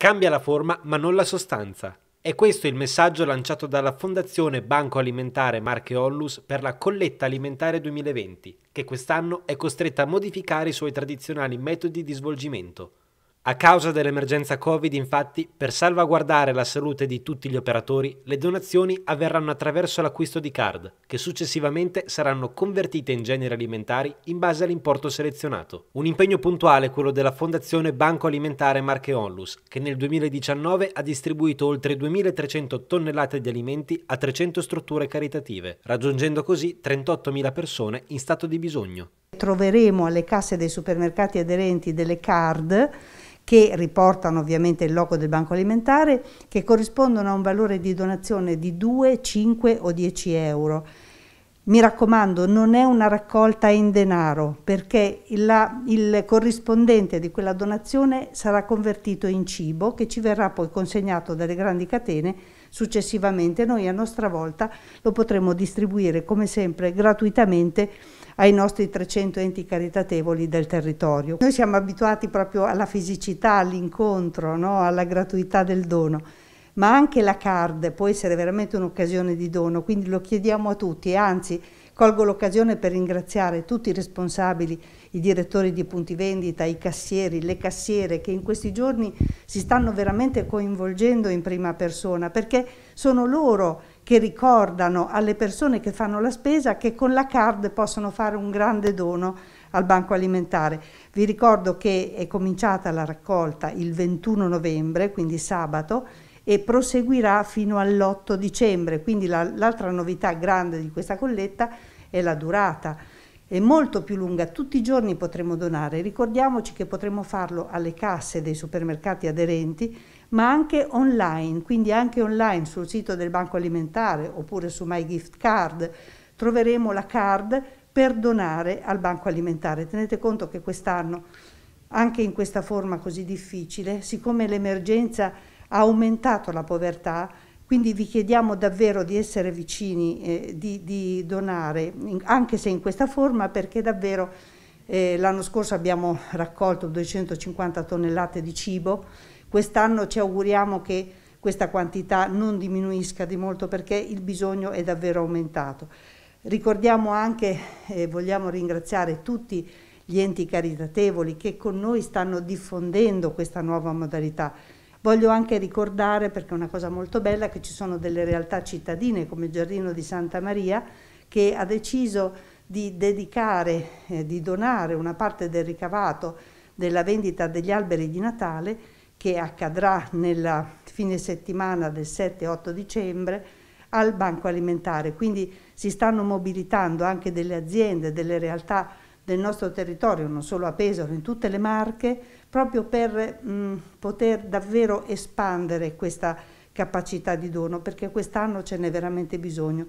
Cambia la forma ma non la sostanza. È questo il messaggio lanciato dalla Fondazione Banco Alimentare Marche Ollus per la Colletta Alimentare 2020, che quest'anno è costretta a modificare i suoi tradizionali metodi di svolgimento. A causa dell'emergenza Covid, infatti, per salvaguardare la salute di tutti gli operatori, le donazioni avverranno attraverso l'acquisto di card, che successivamente saranno convertite in generi alimentari in base all'importo selezionato. Un impegno puntuale è quello della Fondazione Banco Alimentare Marche Onlus, che nel 2019 ha distribuito oltre 2.300 tonnellate di alimenti a 300 strutture caritative, raggiungendo così 38.000 persone in stato di bisogno. Troveremo alle casse dei supermercati aderenti delle card che riportano ovviamente il logo del banco alimentare, che corrispondono a un valore di donazione di 2, 5 o 10 euro. Mi raccomando, non è una raccolta in denaro perché il, il corrispondente di quella donazione sarà convertito in cibo che ci verrà poi consegnato dalle grandi catene successivamente. Noi a nostra volta lo potremo distribuire come sempre gratuitamente ai nostri 300 enti caritatevoli del territorio. Noi siamo abituati proprio alla fisicità, all'incontro, no? alla gratuità del dono ma anche la card può essere veramente un'occasione di dono, quindi lo chiediamo a tutti e anzi colgo l'occasione per ringraziare tutti i responsabili, i direttori di punti vendita, i cassieri, le cassiere che in questi giorni si stanno veramente coinvolgendo in prima persona perché sono loro che ricordano alle persone che fanno la spesa che con la card possono fare un grande dono al Banco Alimentare. Vi ricordo che è cominciata la raccolta il 21 novembre, quindi sabato, e proseguirà fino all'8 dicembre, quindi l'altra novità grande di questa colletta è la durata. È molto più lunga, tutti i giorni potremo donare. Ricordiamoci che potremo farlo alle casse dei supermercati aderenti ma anche online, quindi anche online sul sito del Banco Alimentare oppure su My Gift Card troveremo la card per donare al Banco Alimentare. Tenete conto che quest'anno, anche in questa forma così difficile, siccome l'emergenza ha aumentato la povertà, quindi vi chiediamo davvero di essere vicini, eh, di, di, donare, anche se in questa forma, perché davvero eh, l'anno scorso abbiamo raccolto 250 tonnellate di cibo Quest'anno ci auguriamo che questa quantità non diminuisca di molto perché il bisogno è davvero aumentato. Ricordiamo anche e eh, vogliamo ringraziare tutti gli enti caritatevoli che con noi stanno diffondendo questa nuova modalità. Voglio anche ricordare, perché è una cosa molto bella, che ci sono delle realtà cittadine come il Giardino di Santa Maria che ha deciso di dedicare, eh, di donare una parte del ricavato della vendita degli alberi di Natale che accadrà nella fine settimana del 7-8 dicembre al Banco Alimentare. Quindi si stanno mobilitando anche delle aziende, delle realtà del nostro territorio, non solo a Pesaro, in tutte le Marche, proprio per mh, poter davvero espandere questa capacità di dono, perché quest'anno ce n'è veramente bisogno.